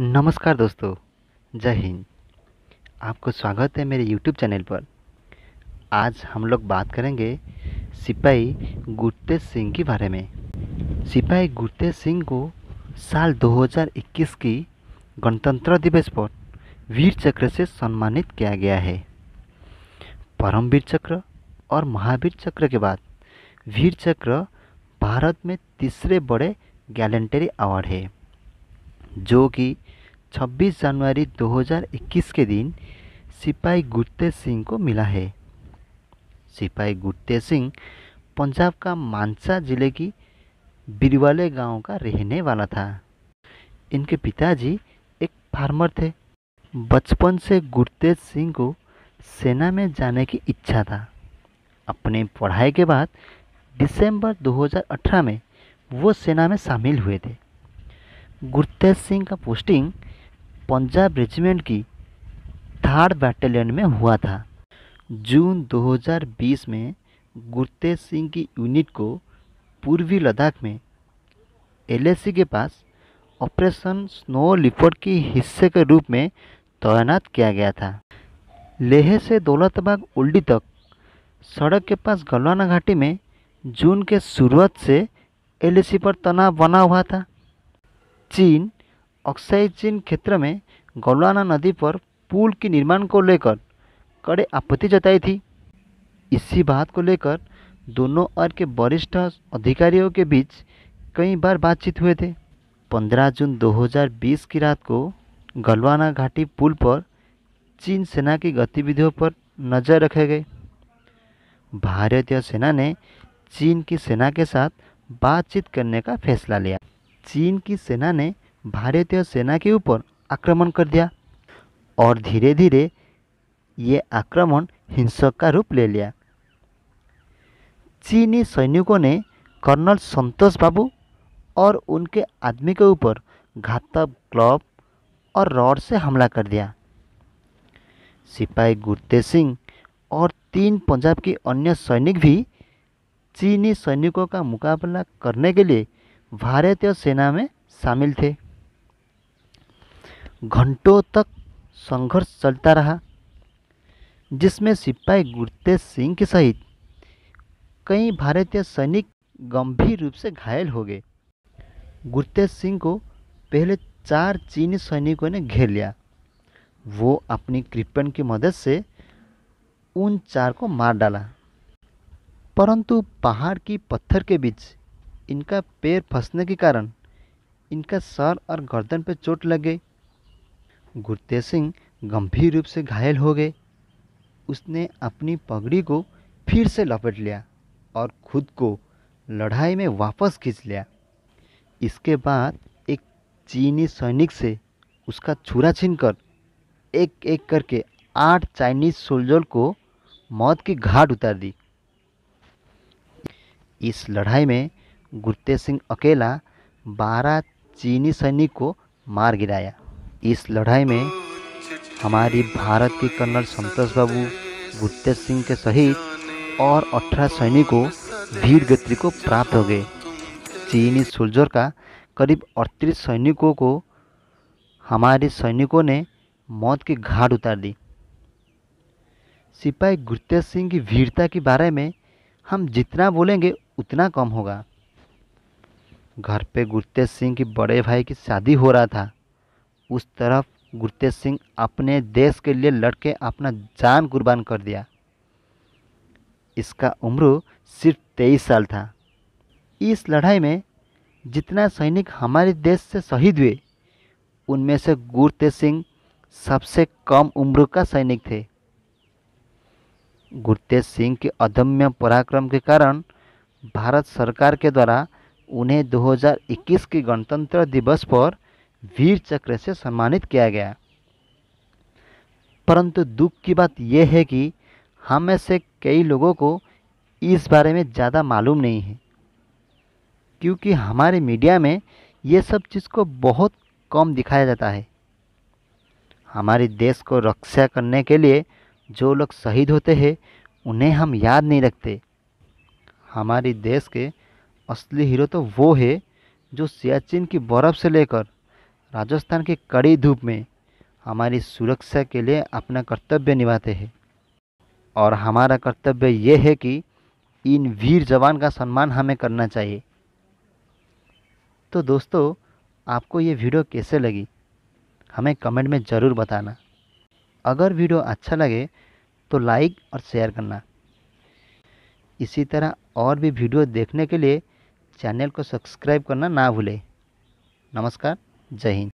नमस्कार दोस्तों जय हिंद आपको स्वागत है मेरे YouTube चैनल पर आज हम लोग बात करेंगे सिपाही गुरतेज सिंह के बारे में सिपाही गुरतेज सिंह को साल 2021 की गणतंत्र दिवस पर वीर चक्र से सम्मानित किया गया है परमवीर चक्र और महावीर चक्र के बाद वीर चक्र भारत में तीसरे बड़े गैलेंटरी अवार्ड है जो कि 26 जनवरी 2021 के दिन सिपाही गुरतेज सिंह को मिला है सिपाही गुरतेज सिंह पंजाब का मानसा जिले की बिरवाले गांव का रहने वाला था इनके पिताजी एक फार्मर थे बचपन से गुरतेज सिंह को सेना में जाने की इच्छा था अपने पढ़ाई के बाद दिसंबर 2018 में वो सेना में शामिल हुए थे गुरतेज सिंह का पोस्टिंग पंजाब रेजिमेंट की थर्ड बैटालियन में हुआ था जून 2020 में गुरतेज सिंह की यूनिट को पूर्वी लद्दाख में एलएसी के पास ऑपरेशन स्नो लिपोर्ट के हिस्से के रूप में तैनात किया गया था लेह से दौलतबाग उल्डी तक सड़क के पास गलवाना घाटी में जून के शुरुआत से एलएसी पर तनाव बना हुआ था चीन अक्साई चीन क्षेत्र में गलवाना नदी पर पुल के निर्माण को लेकर कड़े आपत्ति जताई थी इसी बात को लेकर दोनों और के वरिष्ठ अधिकारियों के बीच कई बार बातचीत हुए थे 15 जून 2020 की रात को गलवाना घाटी पुल पर चीन सेना की गतिविधियों पर नज़र रखे गए भारतीय सेना ने चीन की सेना के साथ बातचीत करने का फैसला लिया चीन की सेना ने भारतीय सेना के ऊपर आक्रमण कर दिया और धीरे धीरे ये आक्रमण हिंसक का रूप ले लिया चीनी सैनिकों ने कर्नल संतोष बाबू और उनके आदमी के ऊपर घातक क्लब और रॉड से हमला कर दिया सिपाही गुरते सिंह और तीन पंजाब के अन्य सैनिक भी चीनी सैनिकों का मुकाबला करने के लिए भारतीय सेना में शामिल थे घंटों तक संघर्ष चलता रहा जिसमें सिपाही गुरतेज सिंह के सहित कई भारतीय सैनिक गंभीर रूप से घायल हो गए गुरतेज सिंह को पहले चार चीनी सैनिकों ने घेर लिया वो अपनी कृपन की मदद से उन चार को मार डाला परंतु पहाड़ की पत्थर के बीच इनका पैर फंसने के कारण इनका सर और गर्दन पर चोट लग गई गुरतेज सिंह गंभीर रूप से घायल हो गए उसने अपनी पगड़ी को फिर से लपेट लिया और खुद को लड़ाई में वापस खींच लिया इसके बाद एक चीनी सैनिक से उसका छुरा कर एक एक करके आठ चाइनीज सोल्जर को मौत की घाट उतार दी इस लड़ाई में गुरतेज सिंह अकेला बारह चीनी सैनिक को मार गिराया इस लड़ाई में हमारी भारत के कर्नल संतोष बाबू गुरतेज सिंह के सहित और अठारह सैनिकों वीर गति को प्राप्त हो गए चीनी सोल्जर का करीब अड़तीस सैनिकों को हमारे सैनिकों ने मौत के घाट उतार दी सिपाही गुरतेज सिंह की वीरता के बारे में हम जितना बोलेंगे उतना कम होगा घर पे गुरतेज सिंह की बड़े भाई की शादी हो रहा था उस तरफ गुरतेज सिंह अपने देश के लिए लड़के अपना जान कुर्बान कर दिया इसका उम्र सिर्फ तेईस साल था इस लड़ाई में जितना सैनिक हमारे देश से शहीद हुए उनमें से गुरतेज सिंह सबसे कम उम्र का सैनिक थे गुरतेज सिंह के अदम्य पराक्रम के कारण भारत सरकार के द्वारा उन्हें 2021 के गणतंत्र दिवस पर वीर चक्र से सम्मानित किया गया परंतु दुख की बात यह है कि हम में से कई लोगों को इस बारे में ज़्यादा मालूम नहीं है क्योंकि हमारे मीडिया में ये सब चीज़ को बहुत कम दिखाया जाता है हमारे देश को रक्षा करने के लिए जो लोग शहीद होते हैं उन्हें हम याद नहीं रखते हमारे देश के असली हीरो तो वो है जो सियाचिन की बर्फ़ से लेकर राजस्थान की कड़ी धूप में हमारी सुरक्षा के लिए अपना कर्तव्य निभाते हैं और हमारा कर्तव्य ये है कि इन वीर जवान का सम्मान हमें करना चाहिए तो दोस्तों आपको ये वीडियो कैसे लगी हमें कमेंट में ज़रूर बताना अगर वीडियो अच्छा लगे तो लाइक और शेयर करना इसी तरह और भी वीडियो देखने के लिए चैनल को सब्सक्राइब करना ना भूले नमस्कार जय हिंद